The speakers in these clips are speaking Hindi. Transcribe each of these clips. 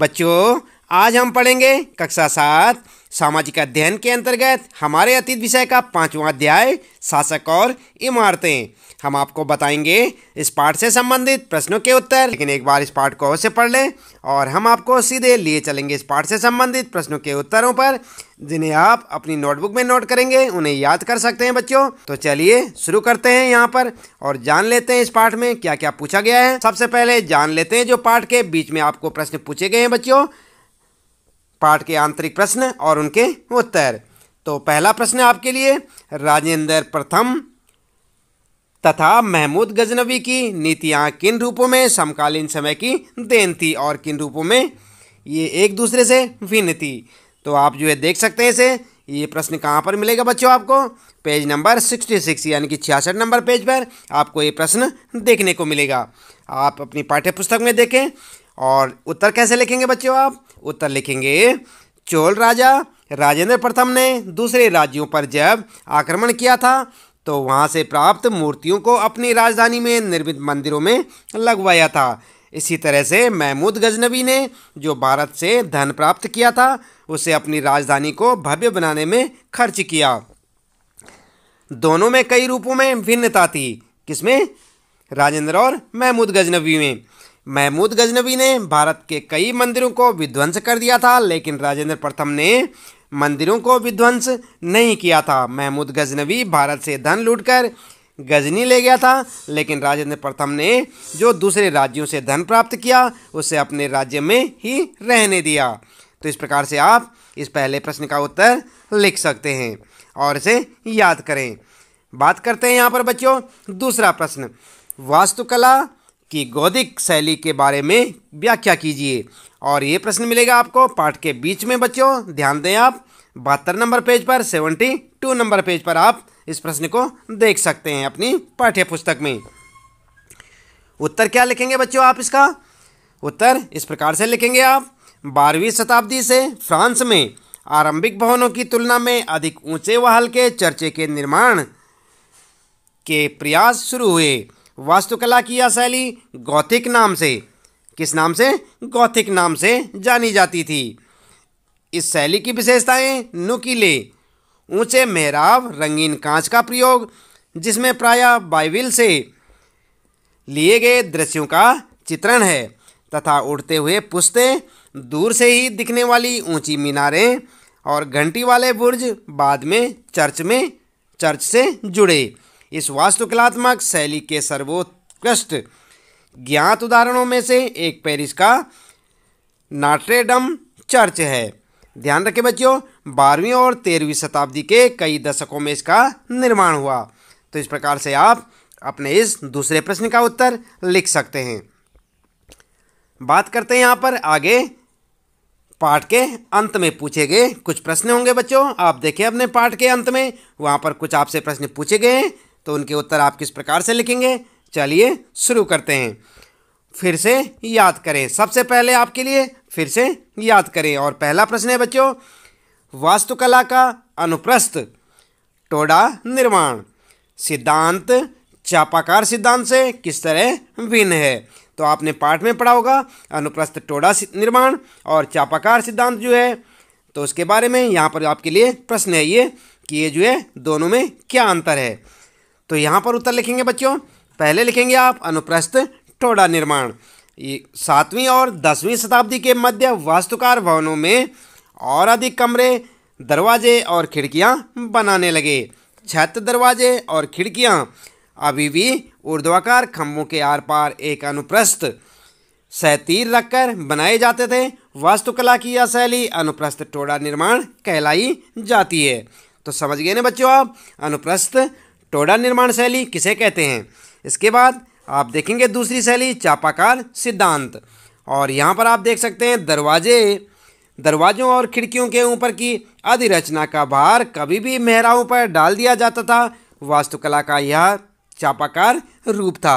बच्चों आज हम पढ़ेंगे कक्षा सात सामाजिक अध्ययन के अंतर्गत हमारे अतीत विषय का पांचवा अध्याय शासक और इमारतें हम आपको बताएंगे इस पाठ से संबंधित प्रश्नों के उत्तर लेकिन एक बार इस पाठ को अवश्य पढ़ लें और हम आपको सीधे लिए चलेंगे इस पाठ से संबंधित प्रश्नों के उत्तरों पर जिन्हें आप अपनी नोटबुक में नोट करेंगे उन्हें याद कर सकते हैं बच्चों तो चलिए शुरू करते हैं यहाँ पर और जान लेते हैं इस पाठ में क्या क्या पूछा गया है सबसे पहले जान लेते हैं जो पाठ के बीच में आपको प्रश्न पूछे गए हैं बच्चों पाठ के आंतरिक प्रश्न और उनके उत्तर तो पहला प्रश्न आपके लिए राजेंद्र प्रथम तथा महमूद गजनवी की नीतियाँ किन रूपों में समकालीन समय की देन थी और किन रूपों में ये एक दूसरे से भिन्न थी तो आप जो है देख सकते हैं इसे ये प्रश्न कहाँ पर मिलेगा बच्चों आपको पेज नंबर सिक्सटी सिक्स यानी कि छियासठ नंबर पेज पर आपको ये प्रश्न देखने को मिलेगा आप अपनी पाठ्य पुस्तक में देखें और उत्तर कैसे लिखेंगे बच्चों आप उत्तर लिखेंगे चोल राजा राजेंद्र प्रथम ने दूसरे राज्यों पर जब आक्रमण किया था तो वहाँ से प्राप्त मूर्तियों को अपनी राजधानी में निर्मित मंदिरों में लगवाया था इसी तरह से महमूद गजनबी ने जो भारत से धन प्राप्त किया था उसे अपनी राजधानी को भव्य बनाने में खर्च किया दोनों में कई रूपों में भिन्नता थी किसमें राजेंद्र और महमूद गजनबी में महमूद गजनबी ने भारत के कई मंदिरों को विध्वंस कर दिया था लेकिन राजेंद्र प्रथम ने मंदिरों को विध्वंस नहीं किया था महमूद गजनवी भारत से धन लूटकर गजनी ले गया था लेकिन राजेंद्र प्रथम ने जो दूसरे राज्यों से धन प्राप्त किया उसे अपने राज्य में ही रहने दिया तो इस प्रकार से आप इस पहले प्रश्न का उत्तर लिख सकते हैं और इसे याद करें बात करते हैं यहाँ पर बच्चों दूसरा प्रश्न वास्तुकला की गौदिक शैली के बारे में व्याख्या कीजिए और ये प्रश्न मिलेगा आपको पाठ के बीच में बच्चों ध्यान दें आप बहत्तर नंबर पेज पर सेवेंटी टू नंबर पेज पर आप इस प्रश्न को देख सकते हैं अपनी पाठ्य पुस्तक में उत्तर क्या लिखेंगे बच्चों आप इसका उत्तर इस प्रकार से लिखेंगे आप बारहवीं शताब्दी से फ्रांस में आरंभिक भवनों की तुलना में अधिक ऊंचे व हल्के चर्चे के निर्माण के प्रयास शुरू हुए वास्तुकला की यह शैली गौथिक नाम से किस नाम से गौथिक नाम से जानी जाती थी इस शैली की विशेषताएं नुकीले ऊंचे मेहराब रंगीन कांच का प्रयोग जिसमें प्रायः बाइबिल से लिए गए दृश्यों का चित्रण है तथा उड़ते हुए पुस्ते दूर से ही दिखने वाली ऊंची मीनारें और घंटी वाले बुर्ज बाद में चर्च में चर्च से जुड़े इस वास्तुकलात्मक शैली के सर्वोत्कृष्ट ज्ञात उदाहरणों में से एक पेरिस का नाट्रेडम चर्च है ध्यान रखें बच्चों बारहवीं और तेरहवीं शताब्दी के कई दशकों में इसका निर्माण हुआ तो इस प्रकार से आप अपने इस दूसरे प्रश्न का उत्तर लिख सकते हैं बात करते हैं यहाँ पर आगे पाठ के अंत में पूछे गए कुछ प्रश्न होंगे बच्चों आप देखें अपने पाठ के अंत में वहाँ पर कुछ आपसे प्रश्न पूछे गए हैं तो उनके उत्तर आप किस प्रकार से लिखेंगे चलिए शुरू करते हैं फिर से याद करें सबसे पहले आपके लिए फिर से याद करें और पहला प्रश्न है बच्चों वास्तुकला का अनुप्रस्थ टोडा निर्माण सिद्धांत चापाकार सिद्धांत से किस तरह भिन्न है तो आपने पाठ में पढ़ा होगा अनुप्रस्थ टोडा निर्माण और चापाकार सिद्धांत जो है तो उसके बारे में यहाँ पर आपके लिए प्रश्न है ये कि ये जो है दोनों में क्या अंतर है तो यहाँ पर उत्तर लिखेंगे बच्चों पहले लिखेंगे आप अनुप्रस्थ टोडा निर्माण सातवीं और दसवीं शताब्दी के मध्य वास्तुकार भवनों में और अधिक कमरे दरवाजे और खिड़कियाँ बनाने लगे छत दरवाजे और खिड़कियाँ अभी भी ऊर्ध्वाकार खम्भों के आर पार एक अनुप्रस्थ सैतीर रखकर बनाए जाते थे वास्तुकला की यह शैली अनुप्रस्थ टोड़ा निर्माण कहलाई जाती है तो समझ गए ना बच्चों आप अनुप्रस्थ टोडा निर्माण शैली किसे कहते हैं इसके बाद आप देखेंगे दूसरी शैली चापाकार सिद्धांत और यहाँ पर आप देख सकते हैं दरवाजे दरवाज़ों और खिड़कियों के ऊपर की अधिरचना का भार कभी भी मेहराओं पर डाल दिया जाता था वास्तुकला का यह चापाकार रूप था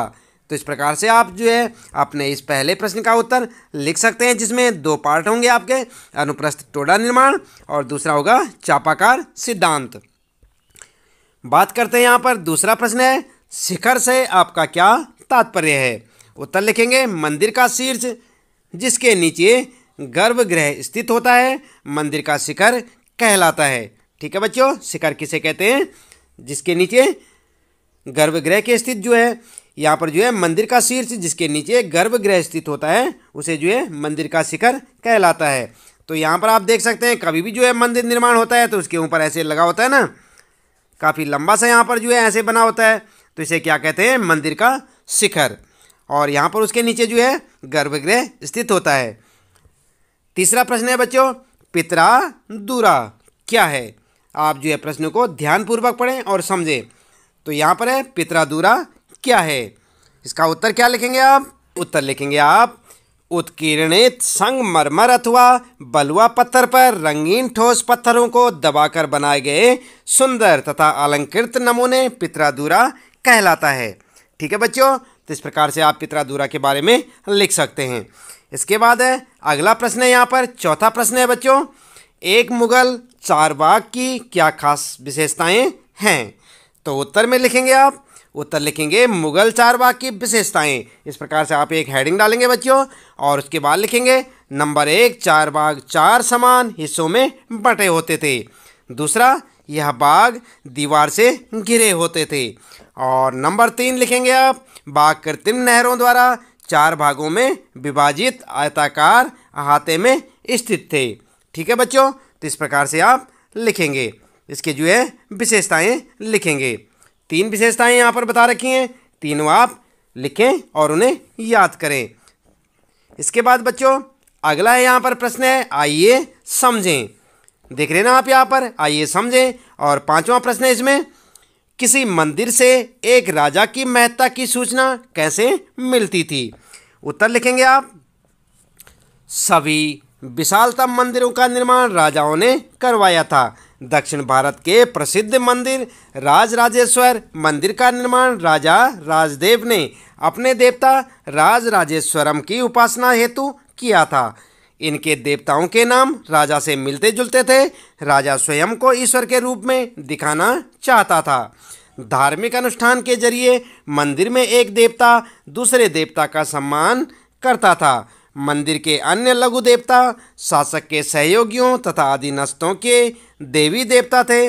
तो इस प्रकार से आप जो है अपने इस पहले प्रश्न का उत्तर लिख सकते हैं जिसमें दो पार्ट होंगे आपके अनुप्रस्थ टोडा निर्माण और दूसरा होगा चापाकार सिद्धांत बात करते हैं यहाँ पर दूसरा प्रश्न है शिखर से आपका क्या तात्पर्य है उत्तर लिखेंगे मंदिर का शीर्ष जिसके नीचे गर्भगृह स्थित होता है मंदिर का शिखर कहलाता है ठीक है बच्चों शिखर किसे कहते हैं जिसके नीचे गर्भगृह के स्थित जो है यहाँ पर जो है मंदिर का शीर्ष जिसके नीचे गर्भगृह स्थित होता है उसे जो है मंदिर का शिखर कहलाता है तो यहाँ पर आप देख सकते हैं कभी भी जो है मंदिर निर्माण होता है तो उसके ऊपर ऐसे लगा होता है ना काफ़ी लंबा सा यहाँ पर जो है ऐसे बना होता है तो इसे क्या कहते हैं मंदिर का शिखर और यहाँ पर उसके नीचे जो है गर्भगृह स्थित होता है तीसरा प्रश्न है बच्चों पितरा दूरा क्या है आप जो है प्रश्न को ध्यानपूर्वक पढ़ें और समझें तो यहाँ पर है पितरा दूरा क्या है इसका उत्तर क्या लिखेंगे आप उत्तर लिखेंगे आप उत्कीर्णित संगमरमर अथवा बलुआ पत्थर पर रंगीन ठोस पत्थरों को दबाकर बनाए गए सुंदर तथा अलंकृत नमूने पित्रादूरा कहलाता है ठीक है बच्चों तो इस प्रकार से आप पित्रादूरा के बारे में लिख सकते हैं इसके बाद है अगला प्रश्न है यहाँ पर चौथा प्रश्न है बच्चों एक मुगल चार की क्या खास विशेषताएं हैं तो उत्तर में लिखेंगे आप उत्तर लिखेंगे मुगल बाग की विशेषताएं इस प्रकार से आप एक हेडिंग डालेंगे बच्चों और उसके बाद लिखेंगे नंबर एक चार बाग चार समान हिस्सों में बटे होते थे दूसरा यह बाग दीवार से घिरे होते थे और नंबर तीन लिखेंगे आप बाग कृत्रिम नहरों द्वारा चार भागों में विभाजित आयताकार अहाते में स्थित थे ठीक है बच्चों तो इस प्रकार से आप लिखेंगे इसके जो है विशेषताएँ लिखेंगे तीन विशेषताएं यहाँ पर बता रखी हैं तीनों आप लिखें और उन्हें याद करें इसके बाद बच्चों अगला है यहाँ पर प्रश्न है आइए समझें देख रहे ना आप यहाँ पर आइए समझें और पांचवा प्रश्न है इसमें किसी मंदिर से एक राजा की महत्ता की सूचना कैसे मिलती थी उत्तर लिखेंगे आप सभी विशालतम मंदिरों का निर्माण राजाओं ने करवाया था दक्षिण भारत के प्रसिद्ध मंदिर राजराजेश्वर मंदिर का निर्माण राजा राजदेव ने अपने देवता राजराजेश्वरम की उपासना हेतु किया था इनके देवताओं के नाम राजा से मिलते जुलते थे राजा स्वयं को ईश्वर के रूप में दिखाना चाहता था धार्मिक अनुष्ठान के जरिए मंदिर में एक देवता दूसरे देवता का सम्मान करता था मंदिर के अन्य लघु देवता शासक के सहयोगियों तथा अधीनस्थों के देवी देवता थे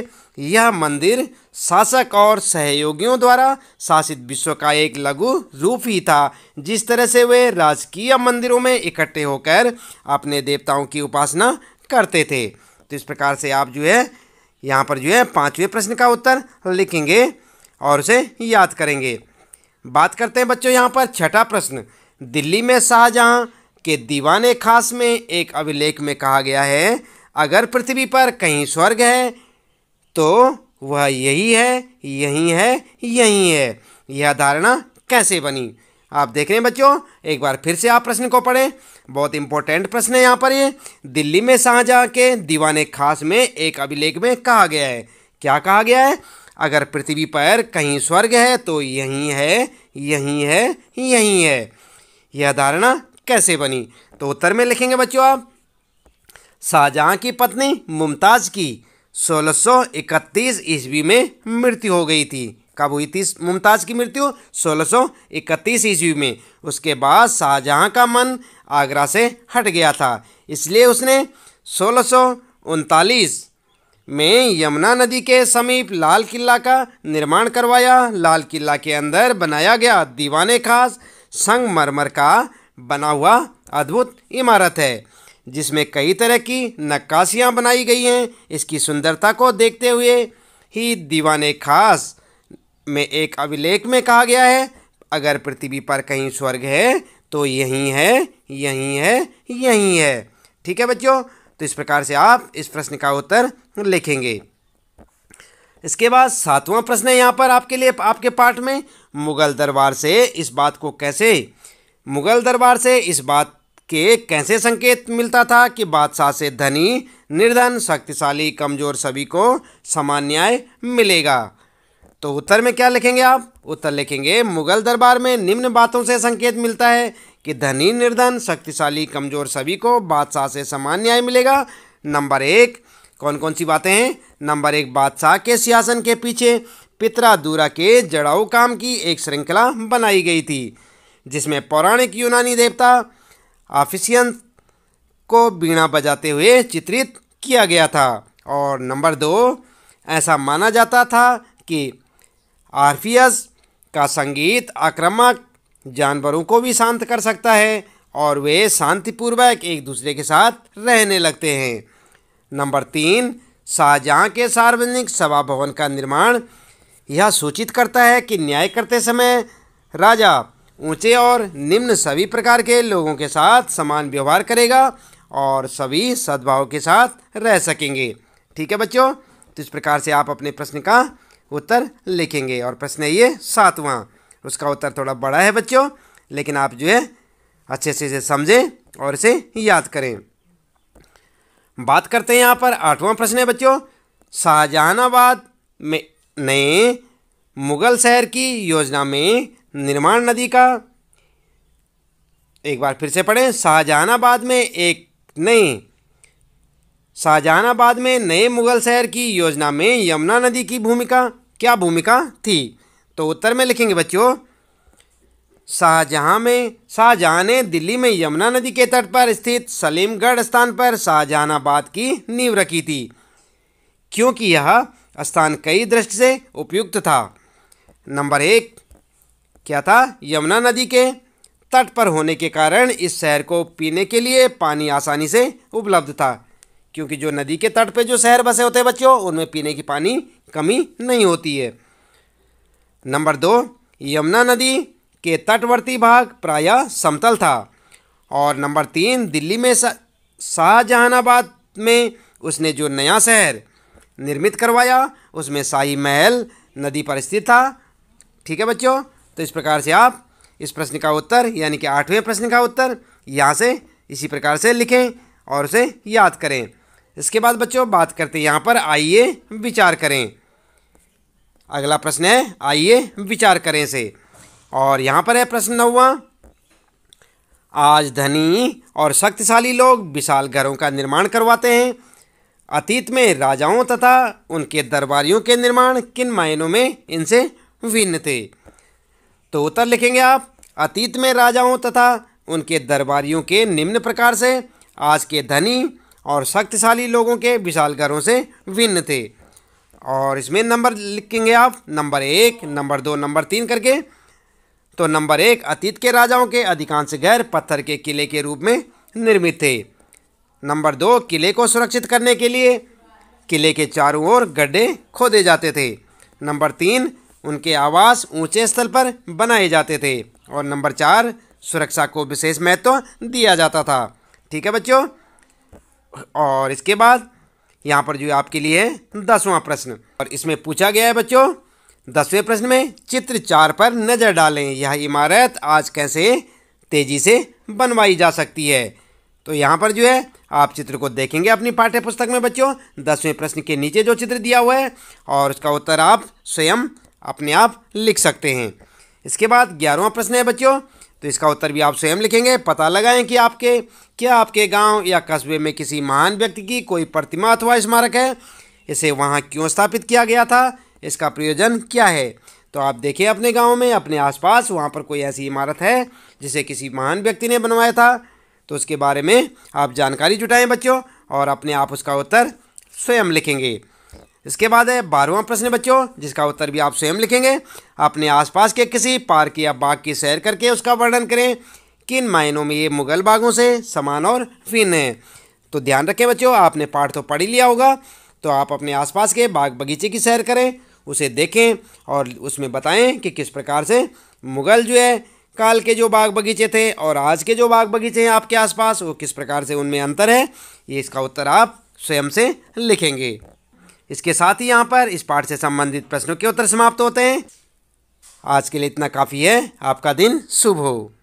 यह मंदिर शासक और सहयोगियों द्वारा शासित विश्व का एक लघु रूप ही था जिस तरह से वे राजकीय मंदिरों में इकट्ठे होकर अपने देवताओं की उपासना करते थे तो इस प्रकार से आप जो है यहाँ पर जो है पाँचवें प्रश्न का उत्तर लिखेंगे और उसे याद करेंगे बात करते हैं बच्चों यहाँ पर छठा प्रश्न दिल्ली में शाहजहाँ कि दीवाने खास में एक अभिलेख में कहा गया है अगर पृथ्वी पर कहीं स्वर्ग है तो वह यही है यही है यही है यह धारणा कैसे बनी आप देख रहे हैं बच्चों एक बार फिर से आप प्रश्न को पढ़ें बहुत इंपॉर्टेंट प्रश्न है यहाँ पर ये दिल्ली में शाहजहाँ के दीवान खास में एक अभिलेख में कहा गया है क्या कहा गया है अगर पृथ्वी पर कहीं स्वर्ग है तो यही है यही है यही है यह धारणा कैसे बनी तो उत्तर में लिखेंगे बच्चों आप शाहजहाँ की पत्नी मुमताज़ की 1631 ईस्वी में मृत्यु हो गई थी कब हुई थी मुमताज़ की मृत्यु 1631 ईस्वी में उसके बाद शाहजहाँ का मन आगरा से हट गया था इसलिए उसने सोलह में यमुना नदी के समीप लाल किला का निर्माण करवाया लाल किला के अंदर बनाया गया दीवाने खास संगमरमर का बना हुआ अद्भुत इमारत है जिसमें कई तरह की नक्काशियाँ बनाई गई हैं इसकी सुंदरता को देखते हुए ही दीवाने खास में एक अभिलेख में कहा गया है अगर पृथ्वी पर कहीं स्वर्ग है तो यही है यही है यही है ठीक है बच्चों तो इस प्रकार से आप इस प्रश्न का उत्तर लिखेंगे इसके बाद सातवां प्रश्न है यहाँ पर आपके लिए आपके पाठ में मुगल दरबार से इस बात को कैसे मुगल दरबार से इस बात के कैसे संकेत मिलता था कि बादशाह से धनी निर्धन शक्तिशाली कमजोर सभी को समान न्याय मिलेगा तो उत्तर में क्या लिखेंगे आप उत्तर लिखेंगे मुगल दरबार में निम्न बातों से संकेत मिलता है कि धनी निर्धन शक्तिशाली कमजोर सभी को बादशाह से समान न्याय मिलेगा नंबर एक कौन कौन सी बातें हैं नंबर एक बादशाह के सियासन के पीछे पितरा दूरा के जड़ाऊ काम की एक श्रृंखला बनाई गई थी जिसमें पौराणिक यूनानी देवता ऑफिसियन को बीणा बजाते हुए चित्रित किया गया था और नंबर दो ऐसा माना जाता था कि आर्फियस का संगीत आक्रामक जानवरों को भी शांत कर सकता है और वे शांतिपूर्वक एक दूसरे के साथ रहने लगते हैं नंबर तीन शाहजहाँ के सार्वजनिक सभा भवन का निर्माण यह सूचित करता है कि न्याय करते समय राजा ऊंचे और निम्न सभी प्रकार के लोगों के साथ समान व्यवहार करेगा और सभी सद्भाव के साथ रह सकेंगे ठीक है बच्चों तो इस प्रकार से आप अपने प्रश्न का उत्तर लिखेंगे और प्रश्न है ये सातवां उसका उत्तर थोड़ा बड़ा है बच्चों लेकिन आप जो है अच्छे से इसे समझें और इसे याद करें बात करते हैं यहाँ पर आठवां प्रश्न है बच्चों शाहजहानाबाद में ने मुगल शहर की योजना में निर्माण नदी का एक बार फिर से पढ़ें शाहजहानाबाद में एक नहीं शाहजहानाबाद में नए मुगल शहर की योजना में यमुना नदी की भूमिका क्या भूमिका थी तो उत्तर में लिखेंगे बच्चों शाहजहाँ में शाहजहाँ ने दिल्ली में यमुना नदी के तट पर स्थित सलीमगढ़ स्थान पर शाहजहानाबाद की नींव रखी थी क्योंकि यह स्थान कई दृष्टि से उपयुक्त था नंबर एक क्या था यमुना नदी के तट पर होने के कारण इस शहर को पीने के लिए पानी आसानी से उपलब्ध था क्योंकि जो नदी के तट पे जो शहर बसे होते हैं बच्चों उनमें पीने की पानी कमी नहीं होती है नंबर दो यमुना नदी के तटवर्ती भाग प्रायः समतल था और नंबर तीन दिल्ली में शाहजहानाबाद में उसने जो नया शहर निर्मित करवाया उसमें शाही महल नदी पर स्थित था ठीक है बच्चों तो इस प्रकार से आप इस प्रश्न का उत्तर यानी कि आठवें प्रश्न का उत्तर यहाँ से इसी प्रकार से लिखें और उसे याद करें इसके बाद बच्चों बात करते हैं यहाँ पर आइए विचार करें अगला प्रश्न है आइए विचार करें से और यहाँ पर है प्रश्न नौवा आज धनी और शक्तिशाली लोग विशाल घरों का निर्माण करवाते हैं अतीत में राजाओं तथा उनके दरबारियों के निर्माण किन मायनों में इनसे भिन्न थे तो उत्तर लिखेंगे आप अतीत में राजाओं तथा उनके दरबारियों के निम्न प्रकार से आज के धनी और शक्तिशाली लोगों के विशाल घरों से भिन्न थे और इसमें नंबर लिखेंगे आप नंबर एक नंबर दो नंबर तीन करके तो नंबर एक अतीत के राजाओं के अधिकांश घर पत्थर के किले के रूप में निर्मित थे नंबर दो किले को सुरक्षित करने के लिए किले के चारों ओर गड्ढे खोदे जाते थे नंबर तीन उनके आवास ऊंचे स्थल पर बनाए जाते थे और नंबर चार सुरक्षा को विशेष महत्व दिया जाता था ठीक है बच्चों और इसके बाद यहाँ पर जो आपके लिए है दसवां प्रश्न और इसमें पूछा गया है बच्चों दसवें प्रश्न में चित्र चार पर नज़र डालें यह इमारत आज कैसे तेज़ी से बनवाई जा सकती है तो यहाँ पर जो है आप चित्र को देखेंगे अपनी पाठ्य पुस्तक में बच्चों दसवें प्रश्न के नीचे जो चित्र दिया हुआ है और उसका उत्तर आप स्वयं अपने आप लिख सकते हैं इसके बाद ग्यारहवा प्रश्न है बच्चों तो इसका उत्तर भी आप स्वयं लिखेंगे पता लगाएं कि आपके क्या आपके गांव या कस्बे में किसी महान व्यक्ति की कोई प्रतिमा अथवा स्मारक है इसे वहां क्यों स्थापित किया गया था इसका प्रयोजन क्या है तो आप देखें अपने गांव में अपने आसपास वहां पर कोई ऐसी इमारत है जिसे किसी महान व्यक्ति ने बनवाया था तो उसके बारे में आप जानकारी जुटाएँ बच्चों और अपने आप उसका उत्तर स्वयं लिखेंगे इसके बाद है बारहवा प्रश्न बच्चों जिसका उत्तर भी आप स्वयं लिखेंगे अपने आसपास के किसी पार्क या बाग की सैर करके उसका वर्णन करें किन मायनों में ये मुगल बागों से समान और फिन है तो ध्यान रखें बच्चों आपने पाठ तो पढ़ ही लिया होगा तो आप अपने आसपास के बाग बगीचे की सैर करें उसे देखें और उसमें बताएं कि किस प्रकार से मुगल जो है काल के जो बाग बगीचे थे और आज के जो बाग बगीचे हैं आपके आसपास वो किस प्रकार से उनमें अंतर है ये इसका उत्तर आप स्वयं से लिखेंगे इसके साथ ही यहाँ पर इस पाठ से संबंधित प्रश्नों के उत्तर समाप्त होते हैं आज के लिए इतना काफ़ी है आपका दिन शुभ हो